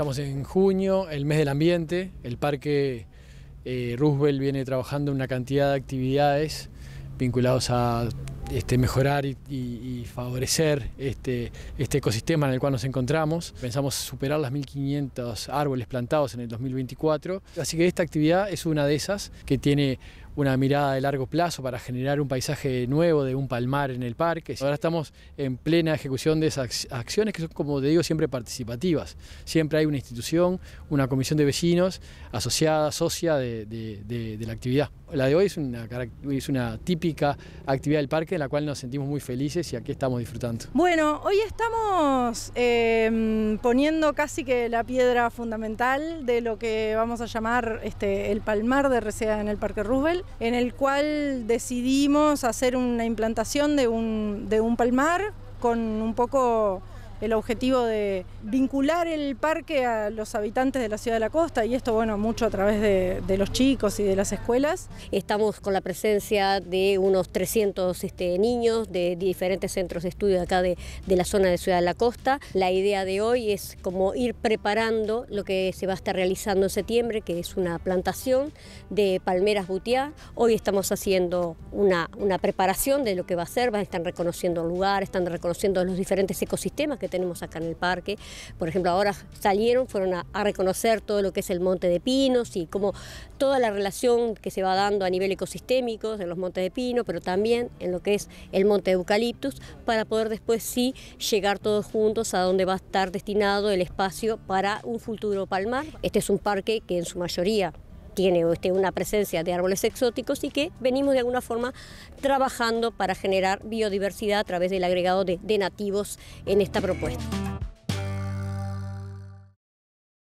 Estamos en junio, el mes del ambiente. El parque eh, Roosevelt viene trabajando una cantidad de actividades vinculadas a este, mejorar y, favorecer este, este, ecosistema en el cual nos encontramos. Pensamos superar las 1.500 árboles plantados en el 2024, así que esta actividad es una de esas que tiene una mirada de largo plazo para generar un paisaje nuevo de un palmar en el parque. Ahora estamos en plena ejecución de esas acciones que son, como te digo, siempre participativas. Siempre hay una institución, una comisión de vecinos asociada, socia de, la actividad. La de hoy es una, típica actividad del parque en la cual nos sentimos muy felices y aquí estamos disfrutando. Bueno, hoy estamos em, poniendo casi que la piedra fundamental de lo que vamos a llamar este, el palmar de Reseda en el Parque Roosevelt en el cual decidimos hacer una implantación de un palmar con un poco el objetivo de vincular el parque a los habitantes de la ciudad de la costa y esto, bueno, mucho a través de, los chicos y de las escuelas. Estamos con la presencia de unos 300 este, niños de diferentes centros de estudio acá de, la zona de Ciudad de la Costa. La idea de hoy es como ir preparando lo que se va a estar realizando en septiembre, que es una plantación de palmeras butiá. Hoy estamos haciendo una, una preparación de lo que va a ser, van, están reconociendo el lugar, están reconociendo los diferentes ecosistemas que tenemos acá en el parque. Por ejemplo, ahora salieron, fueron a, reconocer todo lo que es el monte de pinos y como toda la relación que se va dando a nivel ecosistémico de los montes de pino, pero también en lo que es el monte de eucaliptus, para poder después sí llegar todos juntos a donde va a estar destinado el espacio para un futuro palmar. Este es un parque que en su mayoría tiene este, una presencia de árboles exóticos y que venimos de alguna forma trabajando para generar biodiversidad a través del agregado de nativos en esta propuesta.